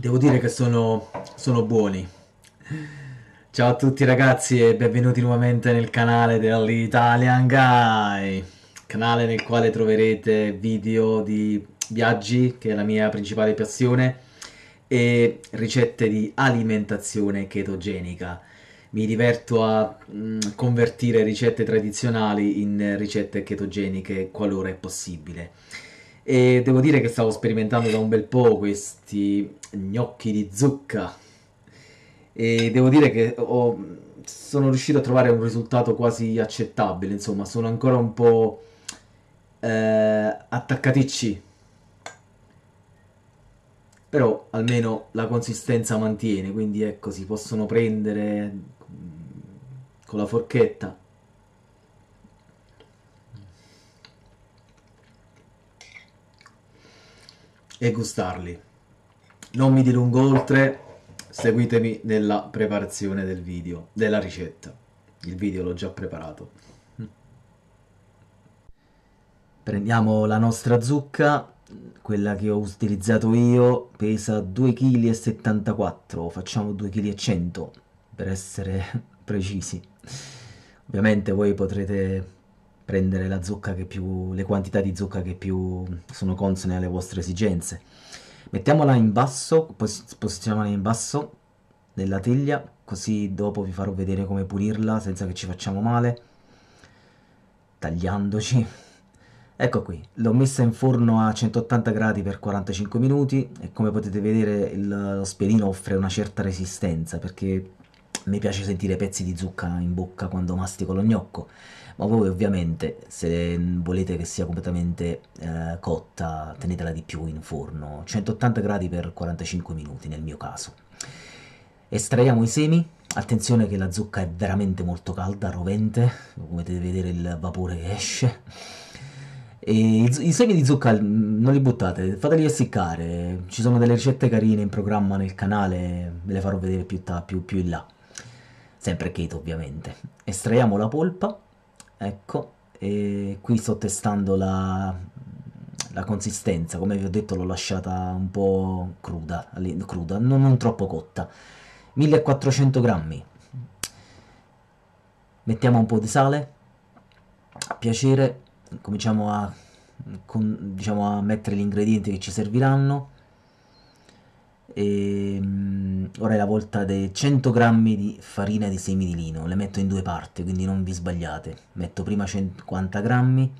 Devo dire che sono, sono buoni. Ciao a tutti ragazzi e benvenuti nuovamente nel canale dell'Italian Guy, canale nel quale troverete video di viaggi, che è la mia principale passione, e ricette di alimentazione chetogenica. Mi diverto a mh, mm, convertire ricette tradizionali in ricette chetogeniche qualora è possibile. E devo dire che stavo sperimentando da un bel po' questi gnocchi di zucca. E devo dire che ho, sono riuscito a trovare un risultato quasi accettabile. Insomma, sono ancora un po' eh, attaccaticci. Però almeno la consistenza mantiene, quindi ecco, si possono prendere mm, con la forchetta e gustarli. Non mi dilungo oltre, seguitemi nella preparazione del video, della ricetta. Il video l'ho già preparato. Prendiamo la nostra zucca, quella che ho utilizzato io pesa 2,74 kg, facciamo 2,1 kg per essere precisi. Ovviamente voi potrete prendere la zucca che più, le quantità di zucca che più sono consone alle vostre esigenze. Mettiamola in basso, pos- posizioniamola in basso della teglia, così dopo vi farò vedere come pulirla senza che ci facciamo male, tagliandoci. Ecco qui, l'ho messa in forno a 180 gradi per 45 minuti e come potete vedere il, lo spiedino offre una certa resistenza perché mi piace sentire pezzi di zucca in bocca quando mastico lo gnocco, ma voi ovviamente se volete che sia completamente eh, cotta tenetela di più in forno, 180 gradi per 45 minuti nel mio caso. Estraiamo i semi, attenzione che la zucca è veramente molto calda, rovente, come potete vedere il vapore che esce. E i, i semi di zucca mm, non li buttate, fateli essiccare, ci sono delle ricette carine in programma nel canale, ve le farò vedere più, ta, più, più in là sempre keto ovviamente. Estraiamo la polpa, ecco, e qui sto testando la, la consistenza, come vi ho detto l'ho lasciata un po' cruda, cruda non, non troppo cotta. 1400 grammi. Mettiamo un po' di sale, a piacere, cominciamo a, con, diciamo, a mettere gli ingredienti che ci serviranno. E ehm, ora è la volta dei 100 grammi di farina di semi di lino, le metto in due parti, quindi non vi sbagliate, metto prima 50 grammi,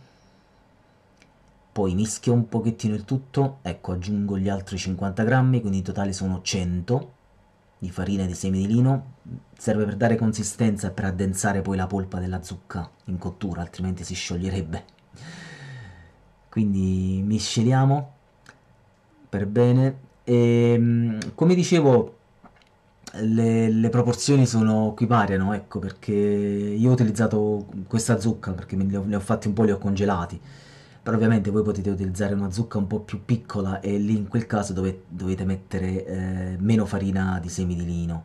poi mischio un pochettino il tutto, ecco aggiungo gli altri 50 grammi, quindi in totale sono 100 di farina di semi di lino, serve per dare consistenza e per addensare poi la polpa della zucca in cottura, altrimenti si scioglierebbe. Quindi misceliamo per bene e ehm, come dicevo le, le, proporzioni sono qui variano ecco, perché io ho utilizzato questa zucca perché ne ho, ne ho, fatti un po', li ho congelati. Però ovviamente voi potete utilizzare una zucca un po' più piccola e lì in quel caso dove, dovete mettere eh, meno farina di semi di lino.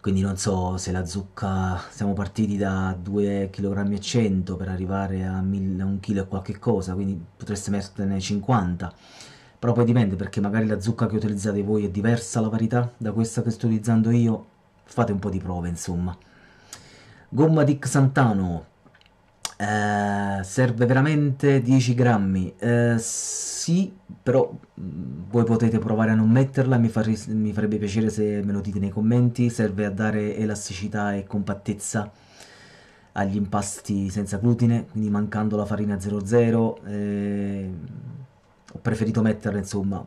Quindi non so se la zucca, siamo partiti da 2 kg e 100 per arrivare a 1 kg e qualche cosa, quindi potreste metterne 50 però poi dipende perché magari la zucca che utilizzate voi è diversa la varietà da questa che sto utilizzando io, fate un po' di prove insomma. Gomma di Xantano, eh, serve veramente 10 grammi? Eh, sì, però mm, voi potete provare a non metterla, mi, fare, mi, farebbe piacere se me lo dite nei commenti, serve a dare elasticità e compattezza agli impasti senza glutine, quindi mancando la farina 00, eh, ho preferito metterle insomma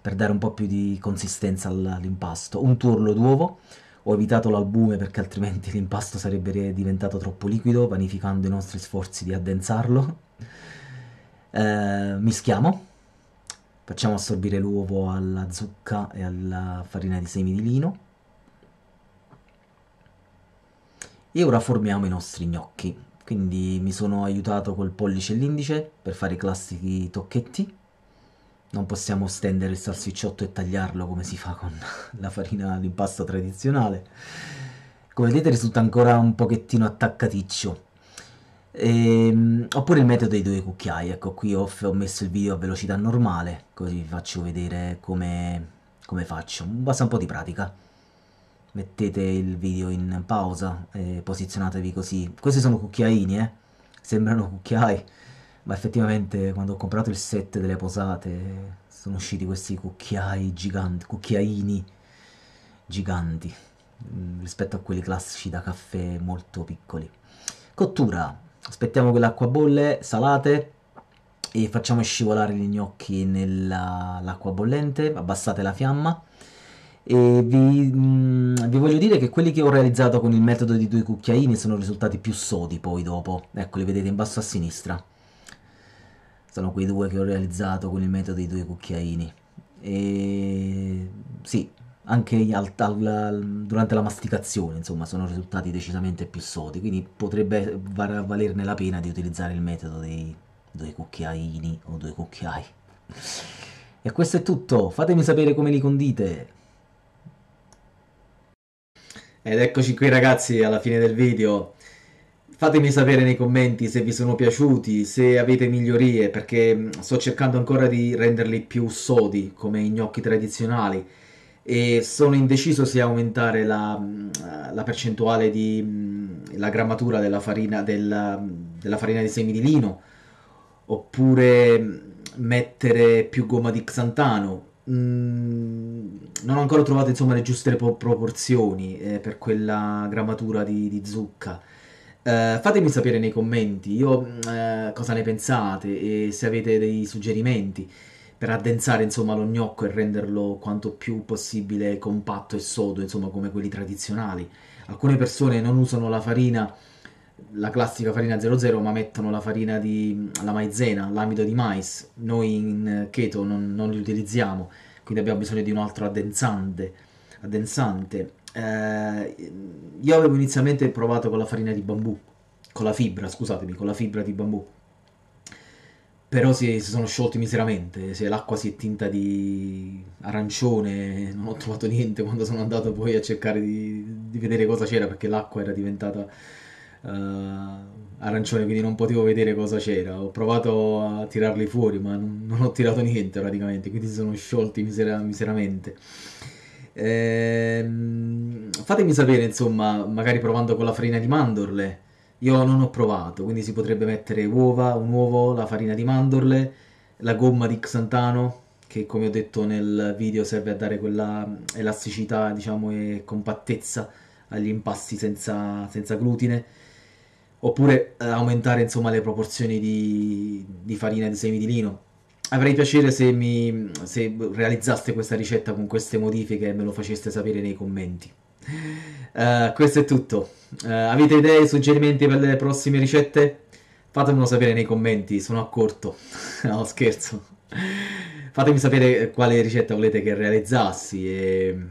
per dare un po' più di consistenza all'impasto. Un tuorlo d'uovo, ho evitato l'albume perché altrimenti l'impasto sarebbe diventato troppo liquido, vanificando i nostri sforzi di addensarlo. Eh, mischiamo, facciamo assorbire l'uovo alla zucca e alla farina di semi di lino. E ora formiamo i nostri gnocchi. Quindi mi sono aiutato col pollice e l'indice per fare i classici tocchetti. Non possiamo stendere il salsicciotto e tagliarlo come si fa con la farina d'impasto tradizionale. Come vedete risulta ancora un pochettino attaccaticcio. E, ehm, oppure il metodo dei due cucchiai, ecco qui ho, ho, messo il video a velocità normale, così vi faccio vedere come, come faccio. Basta un po' di pratica. Mettete il video in pausa e posizionatevi così. Questi sono cucchiaini, eh? Sembrano cucchiai ma effettivamente quando ho comprato il set delle posate sono usciti questi cucchiai giganti, cucchiaini giganti mm, rispetto a quelli classici da caffè molto piccoli. Cottura, aspettiamo che l'acqua bolle, salate e facciamo scivolare gli gnocchi nell'acqua bollente, abbassate la fiamma e vi, mm, vi, voglio dire che quelli che ho realizzato con il metodo di due cucchiaini sono risultati più sodi poi dopo, ecco li vedete in basso a sinistra sono quei due che ho realizzato con il metodo dei due cucchiaini e sì anche al, al, durante la masticazione insomma sono risultati decisamente più sodi quindi potrebbe valerne la pena di utilizzare il metodo dei due cucchiaini o due cucchiai e questo è tutto fatemi sapere come li condite ed eccoci qui ragazzi alla fine del video Fatemi sapere nei commenti se vi sono piaciuti, se avete migliorie, perché mm, sto cercando ancora di renderli più sodi come i gnocchi tradizionali e sono indeciso se aumentare la, mm, la percentuale di mm, la grammatura della farina, della, della farina di semi di lino oppure mettere più gomma di xantano. non ho ancora trovato insomma le giuste proporzioni eh, per quella grammatura di, di zucca. Uh, fatemi sapere nei commenti io, uh, cosa ne pensate e se avete dei suggerimenti per addensare insomma, lo gnocco e renderlo quanto più possibile compatto e sodo, insomma, come quelli tradizionali. Alcune persone non usano la farina, la classica farina 00, ma mettono la farina di mm, la maizena, l'amido di mais. Noi in keto non, non li utilizziamo, quindi abbiamo bisogno di un altro addensante. addensante eh, io avevo inizialmente provato con la farina di bambù, con la fibra, scusatemi, con la fibra di bambù. Però si, si sono sciolti miseramente, cioè, l'acqua si è tinta di arancione, non ho trovato niente quando sono andato poi a cercare di, di vedere cosa c'era perché l'acqua era diventata uh, arancione, quindi non potevo vedere cosa c'era. Ho provato a tirarli fuori ma non, non ho tirato niente praticamente, quindi si sono sciolti misera, miseramente. Ehm, fatemi sapere, insomma, magari provando con la farina di mandorle. Io non ho provato, quindi si potrebbe mettere uova, un uovo, la farina di mandorle, la gomma di Xantano, che come ho detto nel video serve a dare quella elasticità, diciamo, e compattezza agli impasti senza, senza glutine. Oppure eh, aumentare, insomma, le proporzioni di, di farina di semi di lino avrei piacere se, mi, se realizzaste questa ricetta con queste modifiche e me lo faceste sapere nei commenti. Uh, questo è tutto. Uh, avete idee, suggerimenti per le prossime ricette? Fatemelo sapere nei commenti, sono a corto. no, scherzo. Fatemi sapere quale ricetta volete che realizzassi e mm,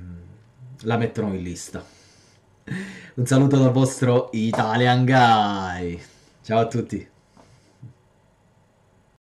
la metterò in lista. Un saluto dal vostro Italian Guy. Ciao a tutti.